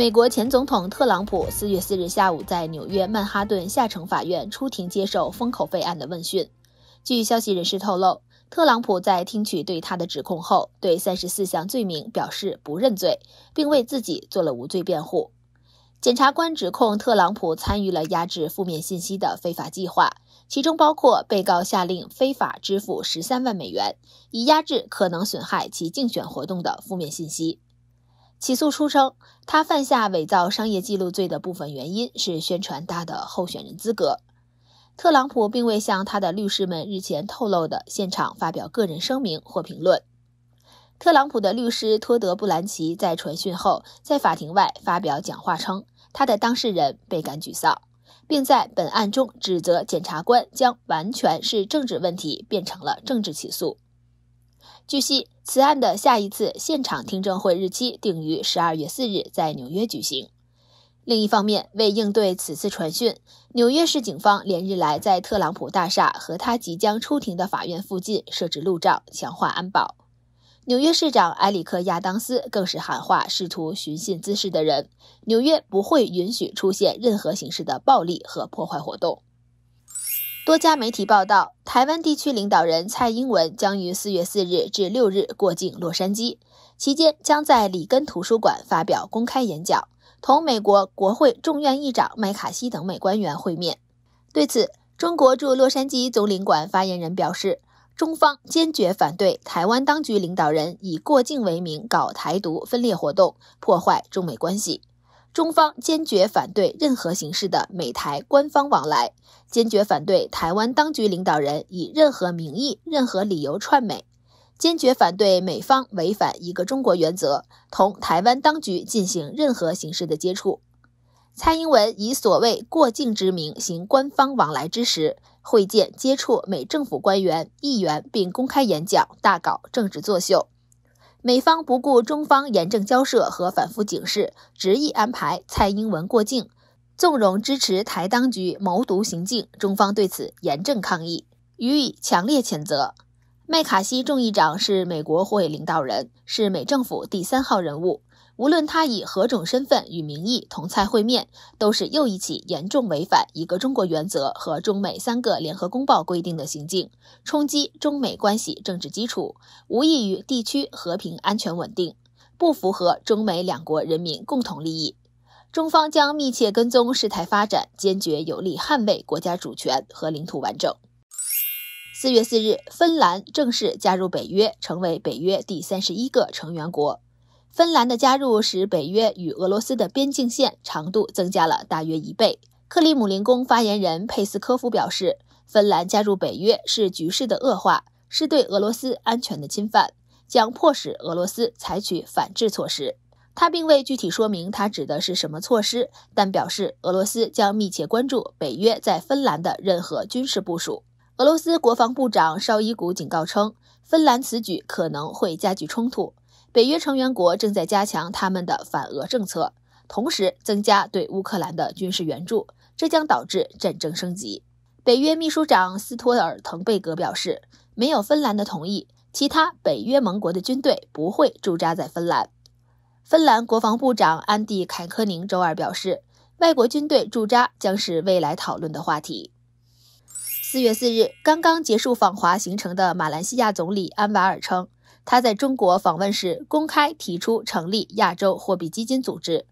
美国前总统特朗普四月四日下午在纽约曼哈顿下城法院出庭接受封口费案的问讯。据消息人士透露，特朗普在听取对他的指控后，对三十四项罪名表示不认罪，并为自己做了无罪辩护。检察官指控特朗普参与了压制负面信息的非法计划，其中包括被告下令非法支付十三万美元，以压制可能损害其竞选活动的负面信息。起诉书称，他犯下伪造商业记录罪的部分原因是宣传他的候选人资格。特朗普并未向他的律师们日前透露的现场发表个人声明或评论。特朗普的律师托德·布兰奇在传讯后，在法庭外发表讲话称，他的当事人倍感沮丧，并在本案中指责检察官将完全是政治问题变成了政治起诉。据悉，此案的下一次现场听证会日期定于十二月四日在纽约举行。另一方面，为应对此次传讯，纽约市警方连日来在特朗普大厦和他即将出庭的法院附近设置路障，强化安保。纽约市长埃里克·亚当斯更是喊话试图寻衅滋事的人：“纽约不会允许出现任何形式的暴力和破坏活动。”多家媒体报道，台湾地区领导人蔡英文将于四月四日至六日过境洛杉矶，期间将在里根图书馆发表公开演讲，同美国国会众院议长麦卡锡等美官员会面。对此，中国驻洛杉矶总领馆发言人表示，中方坚决反对台湾当局领导人以过境为名搞台独分裂活动，破坏中美关系。中方坚决反对任何形式的美台官方往来，坚决反对台湾当局领导人以任何名义、任何理由串美，坚决反对美方违反一个中国原则，同台湾当局进行任何形式的接触。蔡英文以所谓过境之名行官方往来之时，会见接触美政府官员、议员，并公开演讲，大搞政治作秀。美方不顾中方严正交涉和反复警示，执意安排蔡英文过境，纵容支持台当局谋独行径，中方对此严正抗议，予以强烈谴责。麦卡锡众议长是美国会领导人，是美政府第三号人物。无论他以何种身份与名义同蔡会面，都是又一起严重违反“一个中国”原则和中美三个联合公报规定的行径，冲击中美关系政治基础，无益于地区和平、安全、稳定，不符合中美两国人民共同利益。中方将密切跟踪事态发展，坚决有力捍卫国家主权和领土完整。四月四日，芬兰正式加入北约，成为北约第三十一个成员国。芬兰的加入使北约与俄罗斯的边境线长度增加了大约一倍。克里姆林宫发言人佩斯科夫表示，芬兰加入北约是局势的恶化，是对俄罗斯安全的侵犯，将迫使俄罗斯采取反制措施。他并未具体说明他指的是什么措施，但表示俄罗斯将密切关注北约在芬兰的任何军事部署。俄罗斯国防部长绍伊古警告称，芬兰此举可能会加剧冲突。北约成员国正在加强他们的反俄政策，同时增加对乌克兰的军事援助，这将导致战争升级。北约秘书长斯托尔滕贝格表示，没有芬兰的同意，其他北约盟国的军队不会驻扎在芬兰。芬兰国防部长安蒂·凯科宁周二表示，外国军队驻扎将是未来讨论的话题。四月四日，刚刚结束访华行程的马来西亚总理安瓦尔称。他在中国访问时公开提出成立亚洲货币基金组织。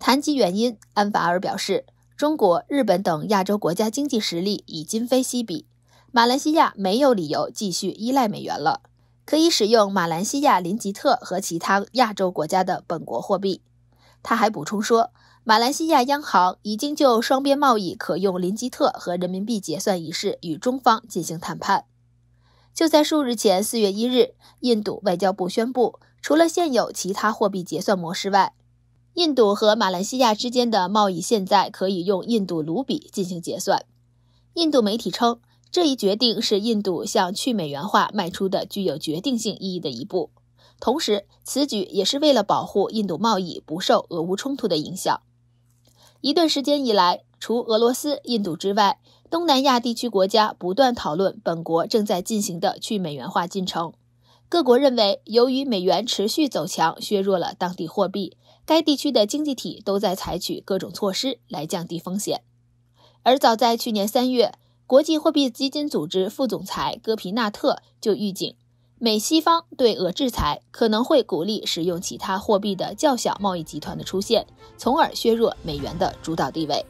谈及原因，安法尔表示，中国、日本等亚洲国家经济实力已今非昔比，马来西亚没有理由继续依赖美元了，可以使用马来西亚林吉特和其他亚洲国家的本国货币。他还补充说，马来西亚央行已经就双边贸易可用林吉特和人民币结算一事与中方进行谈判。就在数日前，四月一日，印度外交部宣布，除了现有其他货币结算模式外，印度和马来西亚之间的贸易现在可以用印度卢比进行结算。印度媒体称，这一决定是印度向去美元化迈出的具有决定性意义的一步，同时此举也是为了保护印度贸易不受俄乌冲突的影响。一段时间以来。除俄罗斯、印度之外，东南亚地区国家不断讨论本国正在进行的去美元化进程。各国认为，由于美元持续走强，削弱了当地货币，该地区的经济体都在采取各种措施来降低风险。而早在去年三月，国际货币基金组织副总裁戈皮纳特就预警，美西方对俄制裁可能会鼓励使用其他货币的较小贸易集团的出现，从而削弱美元的主导地位。